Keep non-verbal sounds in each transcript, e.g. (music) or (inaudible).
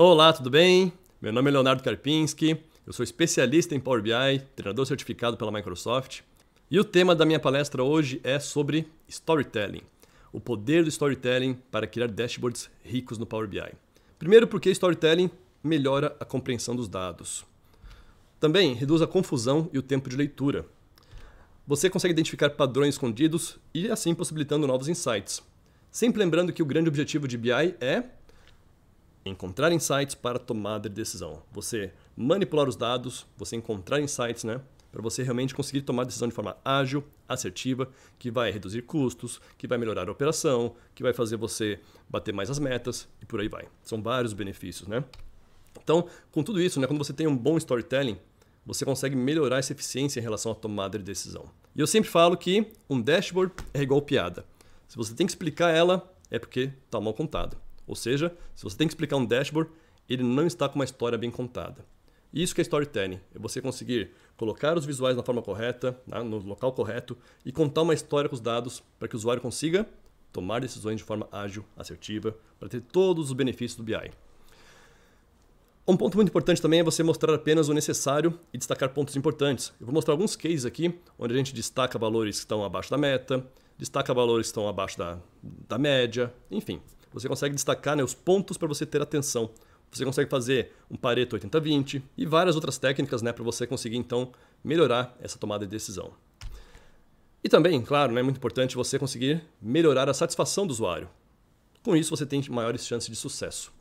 Olá, tudo bem? Meu nome é Leonardo Karpinski, eu sou especialista em Power BI, treinador certificado pela Microsoft, e o tema da minha palestra hoje é sobre storytelling, o poder do storytelling para criar dashboards ricos no Power BI. Primeiro, porque storytelling melhora a compreensão dos dados. Também reduz a confusão e o tempo de leitura. Você consegue identificar padrões escondidos e assim possibilitando novos insights. Sempre lembrando que o grande objetivo de BI é encontrar insights para tomada de decisão. Você manipular os dados, você encontrar insights, né? Para você realmente conseguir tomar decisão de forma ágil, assertiva, que vai reduzir custos, que vai melhorar a operação, que vai fazer você bater mais as metas e por aí vai. São vários benefícios, né? Então, com tudo isso, né, quando você tem um bom storytelling, você consegue melhorar essa eficiência em relação à tomada de decisão. E eu sempre falo que um dashboard é igual piada. Se você tem que explicar ela, é porque está mal contado. Ou seja, se você tem que explicar um dashboard, ele não está com uma história bem contada. Isso que é storytelling, é você conseguir colocar os visuais na forma correta, né, no local correto e contar uma história com os dados para que o usuário consiga tomar decisões de forma ágil, assertiva, para ter todos os benefícios do BI. Um ponto muito importante também é você mostrar apenas o necessário e destacar pontos importantes. Eu vou mostrar alguns cases aqui, onde a gente destaca valores que estão abaixo da meta, destaca valores que estão abaixo da, da média, enfim você consegue destacar né, os pontos para você ter atenção. Você consegue fazer um Pareto 80-20 e várias outras técnicas né, para você conseguir então melhorar essa tomada de decisão. E também, claro, né, é né, muito importante você conseguir melhorar a satisfação do usuário. Com isso, você tem maiores chances de sucesso.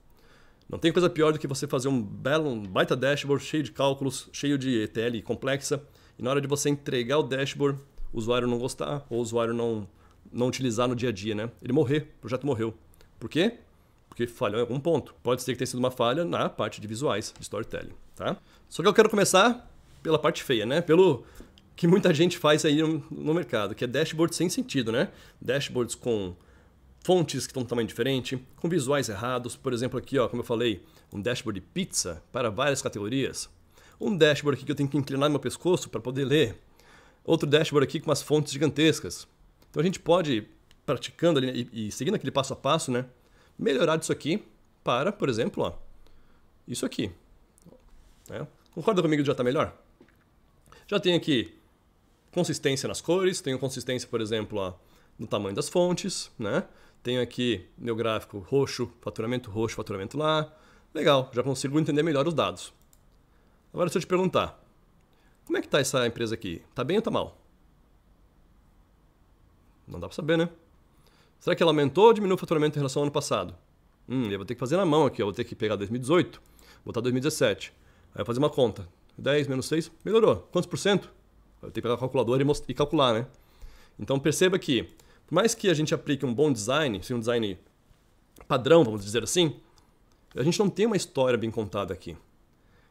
Não tem coisa pior do que você fazer um belo, um baita dashboard cheio de cálculos, cheio de ETL complexa, e na hora de você entregar o dashboard, o usuário não gostar ou o usuário não, não utilizar no dia a dia, né? Ele morrer, o projeto morreu. Por quê? Porque falhou em algum ponto. Pode ser que tenha sido uma falha na parte de visuais, de storytelling, tá? Só que eu quero começar pela parte feia, né? Pelo que muita gente faz aí no, mercado, que é dashboards sem sentido, né? Dashboards com fontes que estão de tamanho diferente, com visuais errados. Por exemplo, aqui, ó, como eu falei, um dashboard de pizza para várias categorias. Um dashboard aqui que eu tenho que inclinar meu pescoço para poder ler. Outro dashboard aqui com umas fontes gigantescas. Então a gente pode praticando ali né, e, e seguindo aquele passo a passo, né? Melhorar isso aqui para, por exemplo, ó, isso aqui. Né? Concorda comigo que já está melhor? Já tenho aqui consistência nas cores, tenho consistência, por exemplo, ó, no tamanho das fontes, né? Tenho aqui meu gráfico roxo, faturamento roxo, faturamento lá. Legal, já consigo entender melhor os dados. Agora, se eu te perguntar, como é que está essa empresa aqui? Está bem ou está mal? Não dá para saber, né? Será que ela aumentou ou diminuiu o faturamento em relação ao ano passado? Hum, eu vou ter que fazer na mão aqui, eu vou ter que pegar 2018, botar 2017. Aí eu fazer uma conta. 10 menos 6, melhorou. Quantos por cento? Eu tenho que pegar a calculadora e, e calcular, né? Então perceba que, por mais que a gente aplique um bom design, seja um design padrão, vamos dizer assim, a gente não tem uma história bem contada aqui.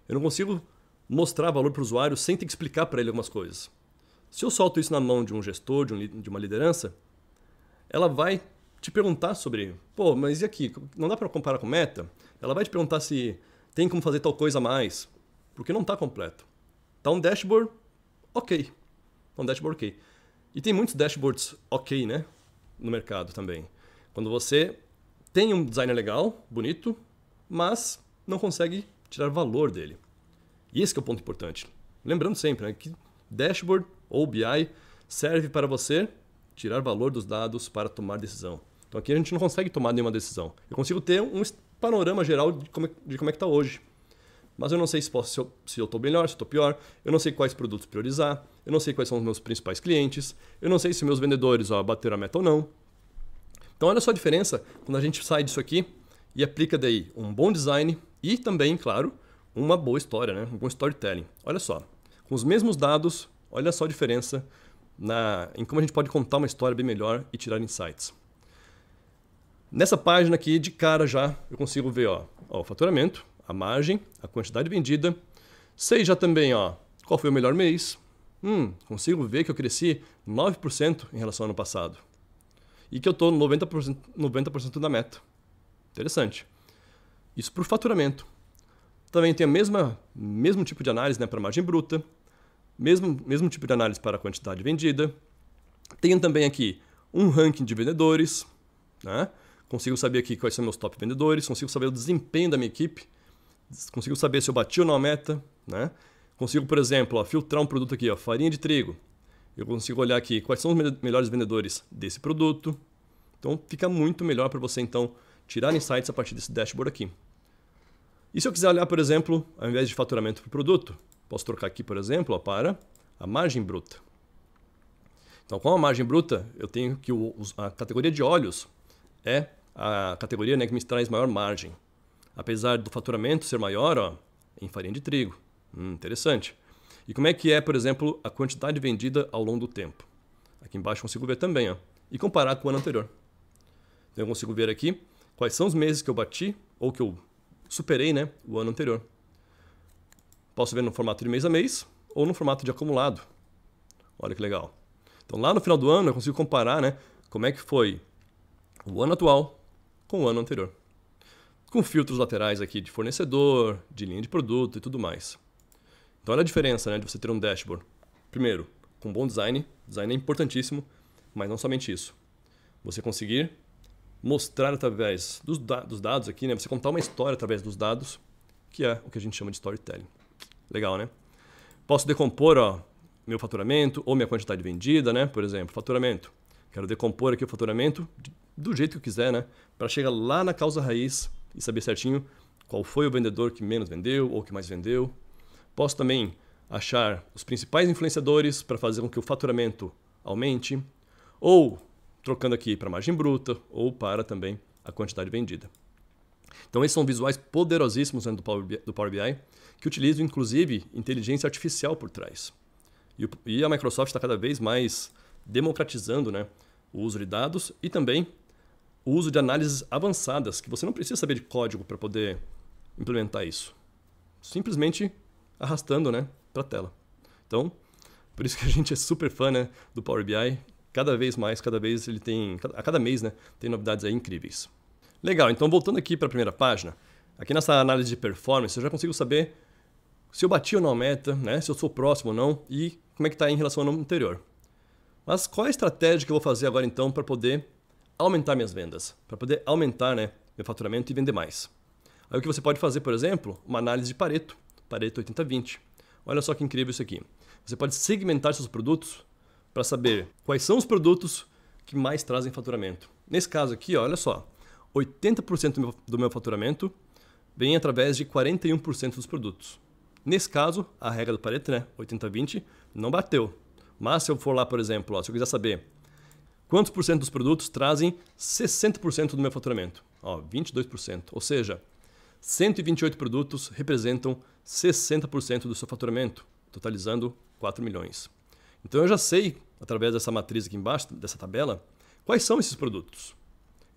Eu não consigo mostrar valor para o usuário sem ter que explicar para ele algumas coisas. Se eu solto isso na mão de um gestor, de, um, de uma liderança, ela vai te perguntar sobre, pô, mas e aqui? Não dá para comparar com meta? Ela vai te perguntar se tem como fazer tal coisa a mais, porque não está completo. Tá um dashboard ok. Tá um dashboard ok. E tem muitos dashboards ok, né? No mercado também. Quando você tem um design legal, bonito, mas não consegue tirar valor dele. E esse é o ponto importante. Lembrando sempre né, que dashboard ou BI serve para você tirar valor dos dados para tomar decisão. Então aqui a gente não consegue tomar nenhuma decisão. Eu consigo ter um panorama geral de como, é, de como é que está hoje. Mas eu não sei se, posso, se eu estou melhor, se estou pior, eu não sei quais produtos priorizar, eu não sei quais são os meus principais clientes, eu não sei se meus vendedores ó, bateram a meta ou não. Então olha só a diferença quando a gente sai disso aqui e aplica daí um bom design e também, claro, uma boa história, né? um bom storytelling. Olha só, com os mesmos dados, olha só a diferença na, em como a gente pode contar uma história bem melhor e tirar insights. Nessa página aqui, de cara já, eu consigo ver ó, ó, o faturamento, a margem, a quantidade vendida. Sei já também ó, qual foi o melhor mês. Hum, consigo ver que eu cresci 9% em relação ao ano passado. E que eu estou 90%, 90 da meta. Interessante. Isso para o faturamento. Também tem o mesmo tipo de análise né, para a margem bruta, mesmo, mesmo tipo de análise para a quantidade vendida. Tenho também aqui um ranking de vendedores, né? consigo saber aqui quais são meus top vendedores, consigo saber o desempenho da minha equipe, consigo saber se eu bati ou não a meta, né? consigo, por exemplo, ó, filtrar um produto aqui, ó, farinha de trigo. Eu consigo olhar aqui quais são os melhores vendedores desse produto. Então fica muito melhor para você então tirar insights a partir desse dashboard aqui. E se eu quiser olhar, por exemplo, ao invés de faturamento por produto, Posso trocar aqui, por exemplo, ó, para a margem bruta. Então, com a margem bruta, eu tenho que o, a categoria de óleos é a categoria né, que me traz maior margem. Apesar do faturamento ser maior ó, em farinha de trigo. Hum, interessante. E como é que é, por exemplo, a quantidade vendida ao longo do tempo? Aqui embaixo consigo ver também. Ó, e comparar com o ano anterior. Então, eu consigo ver aqui quais são os meses que eu bati ou que eu superei né, o ano anterior. Posso ver no formato de mês a mês ou no formato de acumulado. Olha que legal. Então lá no final do ano eu consigo comparar né, como é que foi o ano atual com o ano anterior. Com filtros laterais aqui de fornecedor, de linha de produto e tudo mais. Então olha a diferença né, de você ter um dashboard. Primeiro, com bom design, design é importantíssimo, mas não somente isso. Você conseguir mostrar através dos, da dos dados aqui, né, você contar uma história através dos dados, que é o que a gente chama de storytelling. Legal, né? Posso decompor ó, meu faturamento ou minha quantidade vendida, né? Por exemplo, faturamento. Quero decompor aqui o faturamento do jeito que eu quiser, né? Para chegar lá na causa raiz e saber certinho qual foi o vendedor que menos vendeu ou que mais vendeu. Posso também achar os principais influenciadores para fazer com que o faturamento aumente, ou trocando aqui para margem bruta ou para também a quantidade vendida. Então, esses são visuais poderosíssimos dentro do Power BI, do Power BI que utilizam, inclusive, inteligência artificial por trás. E, e a Microsoft está cada vez mais democratizando né, o uso de dados e também o uso de análises avançadas, que você não precisa saber de código para poder implementar isso. Simplesmente arrastando né, para a tela. Então, por isso que a gente é super fã né, do Power BI. Cada vez mais, cada vez ele tem, a cada mês, né, tem novidades aí incríveis. Legal, então voltando aqui para a primeira página, aqui nessa análise de performance eu já consigo saber se eu bati ou não a meta, né? se eu sou próximo ou não e como é que está em relação ao ano anterior. Mas qual é a estratégia que eu vou fazer agora então para poder aumentar minhas vendas, para poder aumentar né, meu faturamento e vender mais? Aí o que você pode fazer, por exemplo, uma análise de Pareto, Pareto 80-20. Olha só que incrível isso aqui. Você pode segmentar seus produtos para saber quais são os produtos que mais trazem faturamento. Nesse caso aqui, olha só, 80% do meu, do meu faturamento vem através de 41% dos produtos. Nesse caso, a regra do Pareto, né, 80-20, não bateu. Mas se eu for lá, por exemplo, ó, se eu quiser saber quantos por cento dos produtos trazem 60% do meu faturamento, ó, 22%. Ou seja, 128 produtos representam 60% do seu faturamento, totalizando 4 milhões. Então eu já sei, através dessa matriz aqui embaixo, dessa tabela, quais são esses produtos.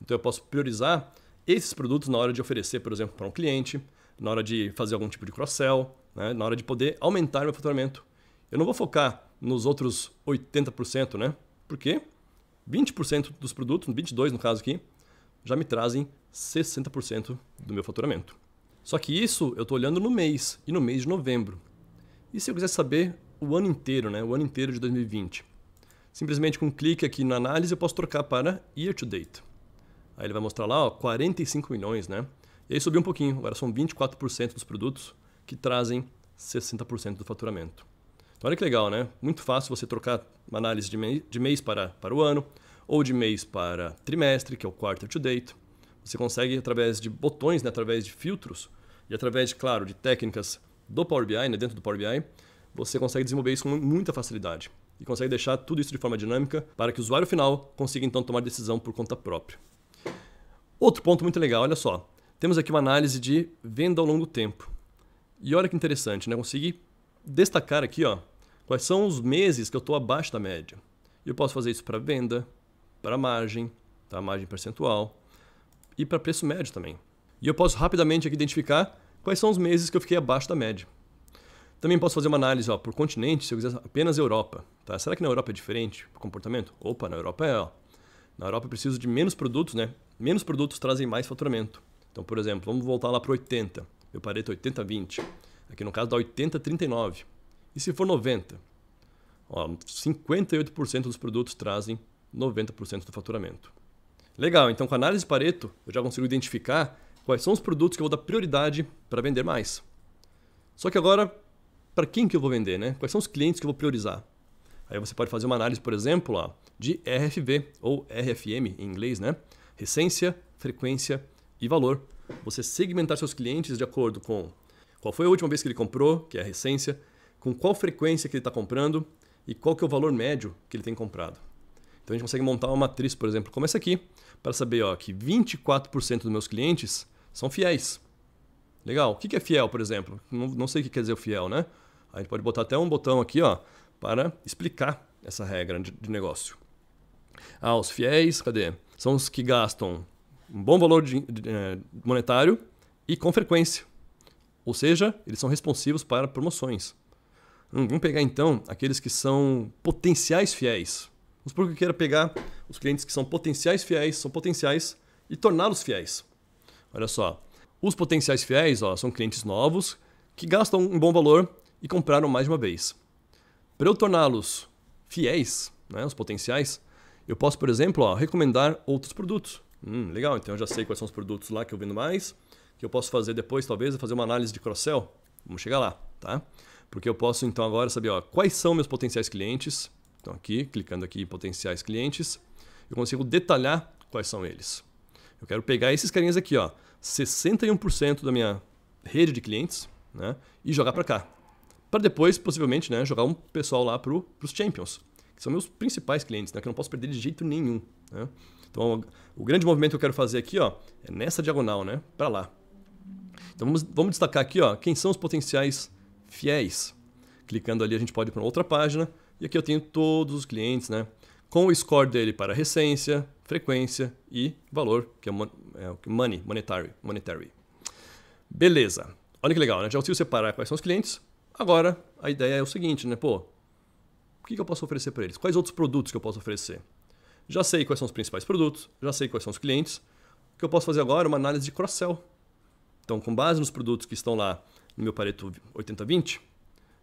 Então eu posso priorizar esses produtos na hora de oferecer, por exemplo, para um cliente, na hora de fazer algum tipo de cross-sell, né? na hora de poder aumentar meu faturamento. Eu não vou focar nos outros 80%, né? Porque 20% dos produtos, 22% no caso aqui, já me trazem 60% do meu faturamento. Só que isso eu estou olhando no mês, e no mês de novembro. E se eu quiser saber o ano inteiro, né? o ano inteiro de 2020? Simplesmente com um clique aqui na análise eu posso trocar para Year to Date. Aí ele vai mostrar lá, ó, 45 milhões, né? E aí subiu um pouquinho, agora são 24% dos produtos que trazem 60% do faturamento. Então olha que legal, né? Muito fácil você trocar uma análise de, de mês para, para o ano, ou de mês para trimestre, que é o quarter to date. Você consegue através de botões, né? através de filtros, e através, claro, de técnicas do Power BI, né? dentro do Power BI, você consegue desenvolver isso com muita facilidade e consegue deixar tudo isso de forma dinâmica para que o usuário final consiga então tomar decisão por conta própria. Outro ponto muito legal, olha só. Temos aqui uma análise de venda ao longo do tempo. E olha que interessante, né? Consegui destacar aqui, ó, quais são os meses que eu estou abaixo da média. Eu posso fazer isso para venda, para margem, tá? margem percentual e para preço médio também. E eu posso rapidamente aqui identificar quais são os meses que eu fiquei abaixo da média. Também posso fazer uma análise ó, por continente, se eu quiser apenas Europa. Tá? Será que na Europa é diferente o comportamento? Opa, na Europa é. Ó. Na Europa eu preciso de menos produtos, né? menos produtos trazem mais faturamento. Então, por exemplo, vamos voltar lá para 80. Eu parei 80 20. Aqui no caso dá 80 39. E se for 90? Ó, 58% dos produtos trazem 90% do faturamento. Legal, então com a análise de Pareto, eu já consigo identificar quais são os produtos que eu vou dar prioridade para vender mais. Só que agora, para quem que eu vou vender, né? Quais são os clientes que eu vou priorizar? Aí você pode fazer uma análise, por exemplo, ó, de RFV ou RFM em inglês, né? recência, frequência e valor. Você segmentar seus clientes de acordo com qual foi a última vez que ele comprou, que é a recência, com qual frequência que ele está comprando e qual que é o valor médio que ele tem comprado. Então a gente consegue montar uma matriz, por exemplo, como essa aqui, para saber ó, que 24% dos meus clientes são fiéis. Legal. O que é fiel, por exemplo? Não, não sei o que quer dizer o fiel, né? A gente pode botar até um botão aqui ó, para explicar essa regra de, de negócio. Ah, os fiéis, cadê? são os que gastam um bom valor de, de, é, monetário e com frequência. Ou seja, eles são responsivos para promoções. Hum, vamos pegar então aqueles que são potenciais fiéis. Vamos supor que eu queira pegar os clientes que são potenciais fiéis, são potenciais, e torná-los fiéis. Olha só. Os potenciais fiéis ó, são clientes novos que gastam um bom valor e compraram mais de uma vez. Para eu torná-los fiéis, né, os potenciais, eu posso, por exemplo, ó, recomendar outros produtos. Hum, legal, então eu já sei quais são os produtos lá que eu vendo mais, que eu posso fazer depois, talvez, fazer uma análise de cross-sell. Vamos chegar lá, tá? Porque eu posso, então, agora saber ó, quais são meus potenciais clientes. Então, aqui, clicando aqui em potenciais clientes, eu consigo detalhar quais são eles. Eu quero pegar esses carinhas aqui, ó, 61% da minha rede de clientes, né, e jogar para cá. Para depois, possivelmente, né, jogar um pessoal lá para os Champions que são meus principais clientes, né? que eu não posso perder de jeito nenhum. Né? Então, o grande movimento que eu quero fazer aqui ó, é nessa diagonal, né? para lá. Então, vamos, vamos destacar aqui ó, quem são os potenciais fiéis. Clicando ali, a gente pode ir para outra página. E aqui eu tenho todos os clientes, né? com o score dele para recência, frequência e valor, que é, o é money, monetary, monetary. Beleza. Olha que legal, né? Já consigo separar quais são os clientes. Agora, a ideia é o seguinte, né? Pô, o que eu posso oferecer para eles? Quais outros produtos que eu posso oferecer? Já sei quais são os principais produtos, já sei quais são os clientes. O que eu posso fazer agora é uma análise de cross-sell. Então, com base nos produtos que estão lá no meu Pareto 80-20,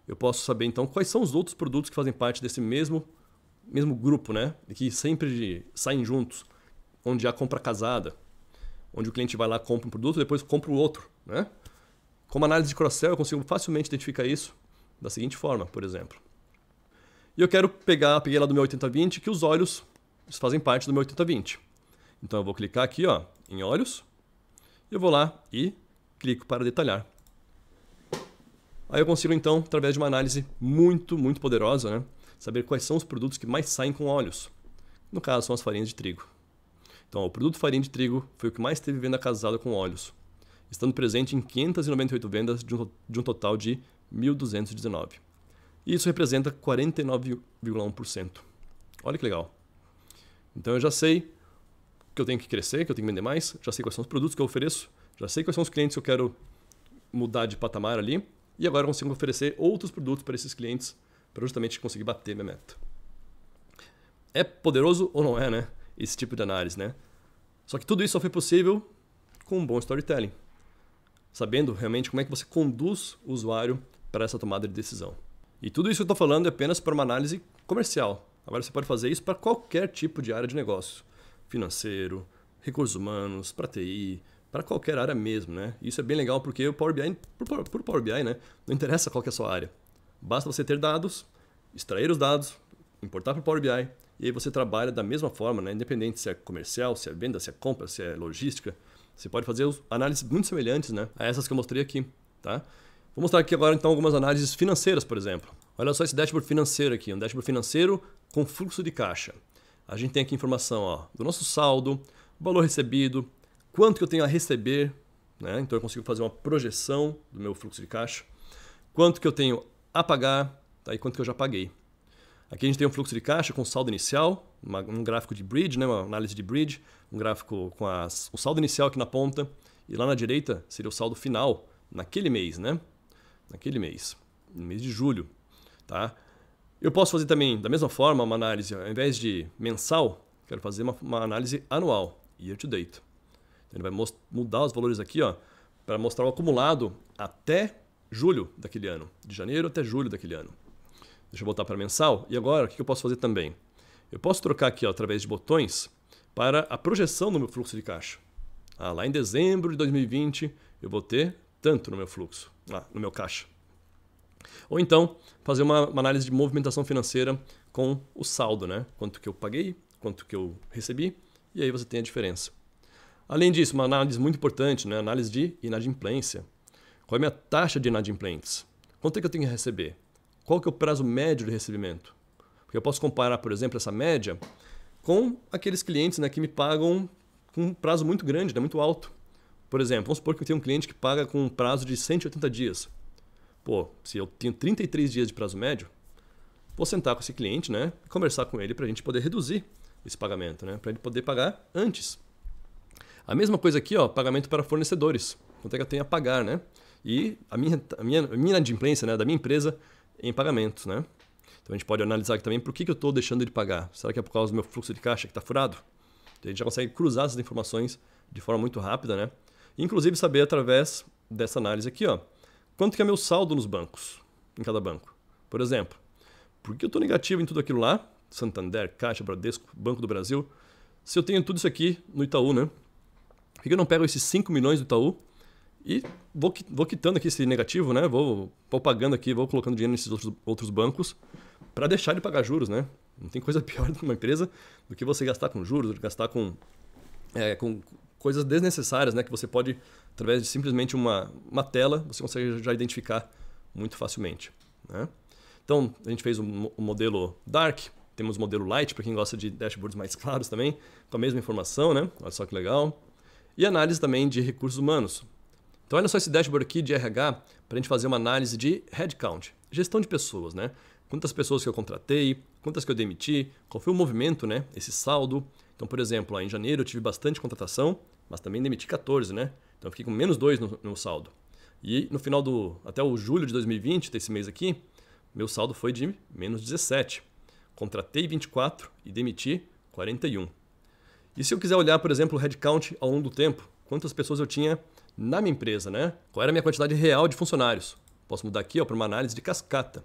eu posso saber então quais são os outros produtos que fazem parte desse mesmo, mesmo grupo, né? E que sempre saem juntos, onde há compra casada, onde o cliente vai lá, compra um produto, depois compra o outro, né? Com uma análise de cross-sell, eu consigo facilmente identificar isso da seguinte forma, por exemplo. E eu quero pegar, peguei lá do meu 80-20, que os olhos fazem parte do meu 80-20. Então eu vou clicar aqui ó, em olhos, eu vou lá e clico para detalhar. Aí eu consigo então, através de uma análise muito, muito poderosa, né, saber quais são os produtos que mais saem com óleos. No caso, são as farinhas de trigo. Então, o produto farinha de trigo foi o que mais teve venda casada com óleos, estando presente em 598 vendas de um, de um total de 1.219. E isso representa 49,1%. Olha que legal. Então eu já sei que eu tenho que crescer, que eu tenho que vender mais, já sei quais são os produtos que eu ofereço, já sei quais são os clientes que eu quero mudar de patamar ali, e agora eu consigo oferecer outros produtos para esses clientes para justamente conseguir bater minha meta. É poderoso ou não é, né? Esse tipo de análise, né? Só que tudo isso só foi possível com um bom storytelling, sabendo realmente como é que você conduz o usuário para essa tomada de decisão. E tudo isso que eu estou falando é apenas para uma análise comercial. Agora você pode fazer isso para qualquer tipo de área de negócio: financeiro, recursos humanos, para TI, para qualquer área mesmo, né? Isso é bem legal porque o Power BI, por, por Power BI, né? Não interessa qual é a sua área. Basta você ter dados, extrair os dados, importar para o Power BI e aí você trabalha da mesma forma, né? Independente se é comercial, se é venda, se é compra, se é logística, você pode fazer análises muito semelhantes, né? A essas que eu mostrei aqui, tá? Vou mostrar aqui agora então algumas análises financeiras, por exemplo. Olha só esse dashboard financeiro aqui, um dashboard financeiro com fluxo de caixa. A gente tem aqui informação ó, do nosso saldo, valor recebido, quanto que eu tenho a receber, né? então eu consigo fazer uma projeção do meu fluxo de caixa, quanto que eu tenho a pagar tá? e quanto que eu já paguei. Aqui a gente tem um fluxo de caixa com saldo inicial, uma, um gráfico de bridge, né? uma análise de bridge, um gráfico com as, o saldo inicial aqui na ponta e lá na direita seria o saldo final naquele mês, né? naquele mês, no mês de julho, tá? Eu posso fazer também, da mesma forma, uma análise, ao invés de mensal, quero fazer uma, uma análise anual, year to date. Então, ele vai mudar os valores aqui, ó, para mostrar o acumulado até julho daquele ano, de janeiro até julho daquele ano. Deixa eu botar para mensal. E agora, o que eu posso fazer também? Eu posso trocar aqui ó, através de botões para a projeção do meu fluxo de caixa. Ah, lá em dezembro de 2020, eu vou ter tanto no meu fluxo lá no meu caixa. Ou então, fazer uma, uma análise de movimentação financeira com o saldo, né? Quanto que eu paguei, quanto que eu recebi, e aí você tem a diferença. Além disso, uma análise muito importante, né? análise de inadimplência. Qual é a minha taxa de inadimplentes? Quanto é que eu tenho que receber? Qual que é o prazo médio de recebimento? Porque eu posso comparar, por exemplo, essa média com aqueles clientes né, que me pagam com um prazo muito grande, né, muito alto. Por exemplo, vamos supor que eu tenho um cliente que paga com um prazo de 180 dias. Pô, se eu tenho 33 dias de prazo médio, vou sentar com esse cliente, né? E conversar com ele para a gente poder reduzir esse pagamento, né? Para ele poder pagar antes. A mesma coisa aqui, ó, pagamento para fornecedores. Quanto é que eu tenho a pagar, né? E a minha, a minha, a minha inadimplência né, da minha empresa em pagamentos, né? Então a gente pode analisar aqui também por que, que eu estou deixando ele pagar. Será que é por causa do meu fluxo de caixa que está furado? Então a gente já consegue cruzar essas informações de forma muito rápida, né? Inclusive saber através dessa análise aqui, ó, quanto que é meu saldo nos bancos, em cada banco. Por exemplo, por que eu estou negativo em tudo aquilo lá? Santander, Caixa, Bradesco, Banco do Brasil. Se eu tenho tudo isso aqui no Itaú, né? Por que eu não pego esses 5 milhões do Itaú e vou, vou quitando aqui esse negativo, né? Vou, vou pagando aqui, vou colocando dinheiro nesses outros, outros bancos para deixar de pagar juros, né? Não tem coisa (laughs) pior de uma empresa do que você gastar com juros, gastar com, é, com coisas desnecessárias, né, que você pode através de simplesmente uma, uma tela você consegue já identificar muito facilmente. Né? Então a gente fez o um, um modelo dark, temos o modelo light para quem gosta de dashboards mais (laughs) claros também, com a mesma informação, né? Olha só que legal. E análise também de recursos humanos. Então olha só esse dashboard aqui de RH para a gente fazer uma análise de headcount, gestão de pessoas, né? quantas pessoas que eu contratei, quantas que eu demiti, qual foi o movimento, né? Esse saldo. Então, por exemplo, em janeiro eu tive bastante contratação, mas também demiti 14, né? Então eu fiquei com menos 2 no, no, saldo. E no final do. até o julho de 2020, desse mês aqui, meu saldo foi de menos 17. Contratei 24 e demiti 41. E se eu quiser olhar, por exemplo, o headcount ao longo do tempo, quantas pessoas eu tinha na minha empresa, né? Qual era a minha quantidade real de funcionários? Posso mudar aqui para uma análise de cascata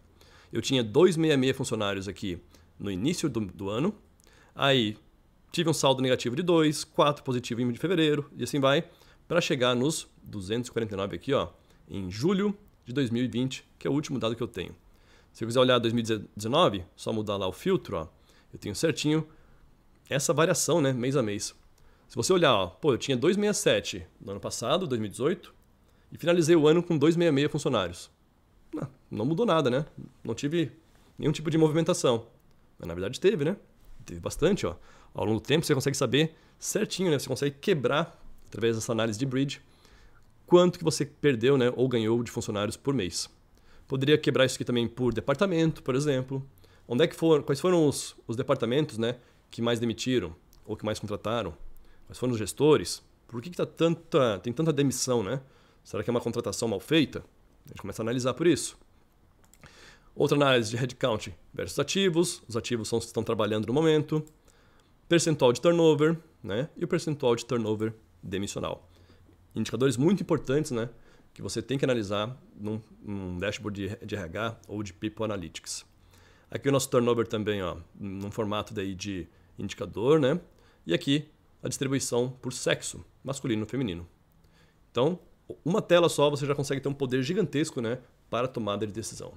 eu tinha 266 funcionários aqui no início do, do ano, aí tive um saldo negativo de 2, 4 positivo em de fevereiro, e assim vai, para chegar nos 249 aqui, ó, em julho de 2020, que é o último dado que eu tenho. Se eu quiser olhar 2019, só mudar lá o filtro, ó, eu tenho certinho essa variação, né, mês a mês. Se você olhar, ó, pô, eu tinha 267 no ano passado, 2018, e finalizei o ano com 266 funcionários não mudou nada, né? Não tive nenhum tipo de movimentação. Mas na verdade teve, né? Teve bastante, ó. Ao longo do tempo você consegue saber certinho, né? Você consegue quebrar através dessa análise de bridge quanto que você perdeu, né, ou ganhou de funcionários por mês. Poderia quebrar isso aqui também por departamento, por exemplo. Onde é que foram, quais foram os, os departamentos, né, que mais demitiram ou que mais contrataram? Quais foram os gestores? Por que, que tá tanta, tem tanta demissão, né? Será que é uma contratação mal feita? A gente começa a analisar por isso. Outra análise de headcount versus ativos, os ativos são os que estão trabalhando no momento, percentual de turnover né? e o percentual de turnover demissional. Indicadores muito importantes né? que você tem que analisar num, num dashboard de, de, RH ou de People Analytics. Aqui o nosso turnover também, ó, num formato daí de indicador, né? E aqui a distribuição por sexo, masculino e feminino. Então, uma tela só você já consegue ter um poder gigantesco, né, para tomada de decisão.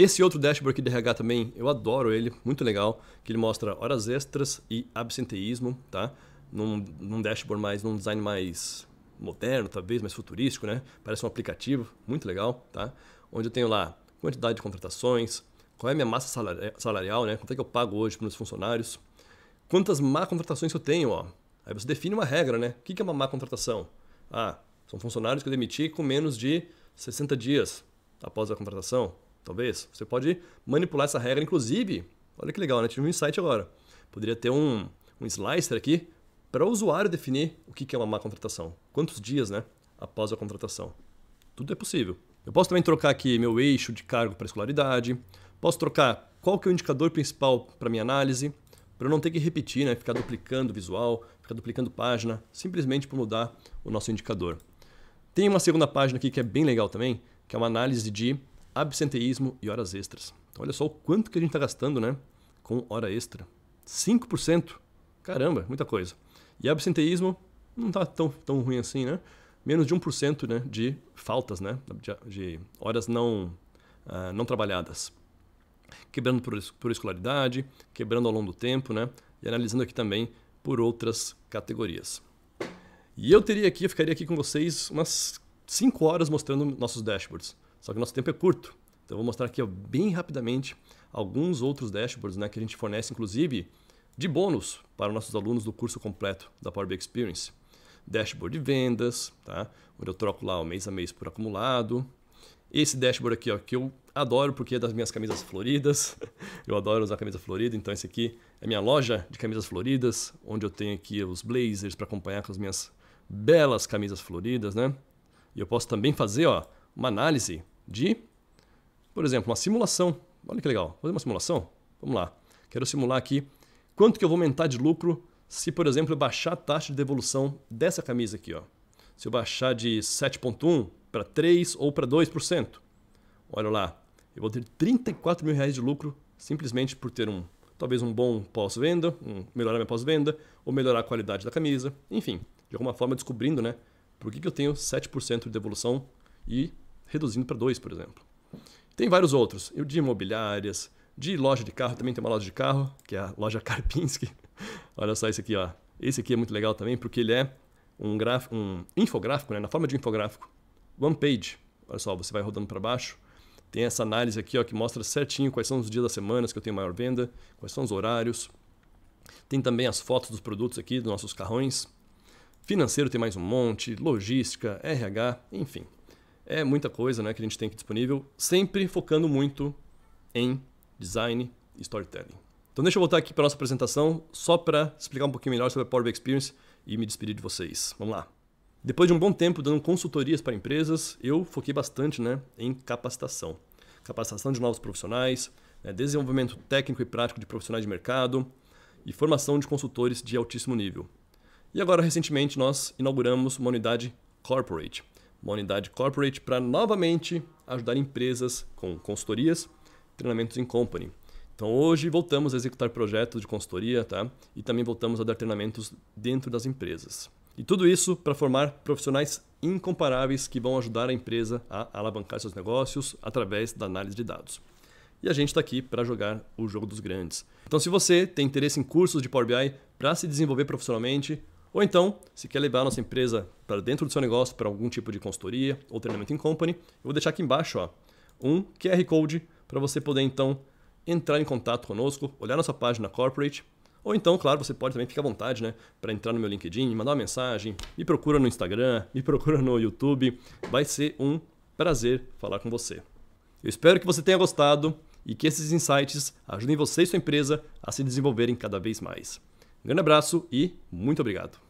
Esse outro dashboard aqui de RH também, eu adoro ele, muito legal, que ele mostra horas extras e absenteísmo, tá? Num, num dashboard mais, num design mais moderno, talvez, mais futurístico, né? Parece um aplicativo, muito legal, tá? Onde eu tenho lá quantidade de contratações, qual é a minha massa eh, salarial, né? Quanto é que eu pago hoje para os funcionários? Quantas má contratações eu tenho, ó? Aí você define uma regra, né? O que é uma má contratação? Ah, são funcionários que eu demiti com menos de 60 dias após a contratação talvez. Você pode manipular essa regra, inclusive. Olha que legal, né? Tive um insight agora. Poderia ter um, um slicer aqui para o usuário definir o que é uma má contratação. Quantos dias, né? Após a contratação. Tudo é possível. Eu posso também trocar aqui meu eixo de cargo para escolaridade. Posso trocar qual que é o indicador principal para minha análise, para eu não ter que repetir, né? Ficar duplicando visual, ficar duplicando página, simplesmente para mudar o nosso indicador. Tem uma segunda página aqui que é bem legal também, que é uma análise de absenteísmo e horas extras. Então, olha só o quanto que a gente está gastando né, com hora extra. 5%. Caramba, muita coisa. E absenteísmo não está tão, tão ruim assim, né? Menos de 1% né, de faltas, né? De, horas não, uh, não trabalhadas. Quebrando por, por escolaridade, quebrando ao longo do tempo, né? E analisando aqui também por outras categorias. E eu teria aqui, eu ficaria aqui com vocês umas 5 horas mostrando nossos dashboards. Só que nosso tempo é curto. Então eu vou mostrar aqui ó, bem rapidamente alguns outros dashboards né, que a gente fornece, inclusive, de bônus para nossos alunos do curso completo da Power BI Experience. Dashboard de vendas, tá? onde eu troco lá o mês a mês por acumulado. Esse dashboard aqui, ó, que eu adoro porque é das minhas camisas floridas. (laughs) Eu adoro usar camisa florida, então esse aqui é minha loja de camisas floridas, onde eu tenho aqui os blazers para acompanhar com as minhas belas camisas floridas, né? E eu posso também fazer, ó, uma análise de, por exemplo, uma simulação. Olha que legal, Vou fazer uma simulação? Vamos lá. Quero simular aqui quanto que eu vou aumentar de lucro se, por exemplo, eu baixar a taxa de devolução dessa camisa aqui. Ó. Se eu baixar de 7,1% para 3% ou para 2%. Olha lá, eu vou ter 34 mil reais de lucro simplesmente por ter um talvez um bom pós-venda, um, melhorar minha pós-venda, ou melhorar a qualidade da camisa, enfim, de alguma forma descobrindo né, por que, que eu tenho 7% de devolução e reduzindo para dois, por exemplo. Tem vários outros, eu de imobiliárias, de loja de carro, também tem uma loja de carro, que é a loja Karpinski. (laughs) Olha só esse aqui, ó. Esse aqui é muito legal também, porque ele é um, gráfico, um infográfico, né? na forma de um infográfico. One page. Olha só, você vai rodando para baixo. Tem essa análise aqui ó, que mostra certinho quais são os dias das semanas que eu tenho maior venda, quais são os horários. Tem também as fotos dos produtos aqui, dos nossos carrões. Financeiro tem mais um monte, logística, RH, enfim, é muita coisa né, que a gente tem aqui disponível, sempre focando muito em design e storytelling. Então deixa eu voltar aqui para nossa apresentação, só para explicar um pouquinho melhor sobre a Power BI Experience e me despedir de vocês. Vamos lá. Depois de um bom tempo dando consultorias para empresas, eu foquei bastante né, em capacitação. Capacitação de novos profissionais, né, desenvolvimento técnico e prático de profissionais de mercado e formação de consultores de altíssimo nível. E agora, recentemente, nós inauguramos uma unidade corporate, uma unidade corporate, para novamente ajudar empresas com consultorias, treinamentos em company. Então hoje voltamos a executar projetos de consultoria, tá? E também voltamos a dar treinamentos dentro das empresas. E tudo isso para formar profissionais incomparáveis que vão ajudar a empresa a alavancar seus negócios através da análise de dados. E a gente está aqui para jogar o jogo dos grandes. Então, se você tem interesse em cursos de Power BI para se desenvolver profissionalmente, ou então, se quer levar a nossa empresa para dentro do seu negócio, para algum tipo de consultoria ou treinamento em company, eu vou deixar aqui embaixo ó, um QR Code para você poder então entrar em contato conosco, olhar nossa página corporate. Ou então, claro, você pode também ficar à vontade né, para entrar no meu LinkedIn, mandar uma mensagem, me procura no Instagram, me (laughs) procura no YouTube. Vai ser um prazer falar com você. Eu espero que você tenha gostado e que esses insights ajudem você e sua empresa a se desenvolverem cada vez mais. Um grande abraço e muito obrigado.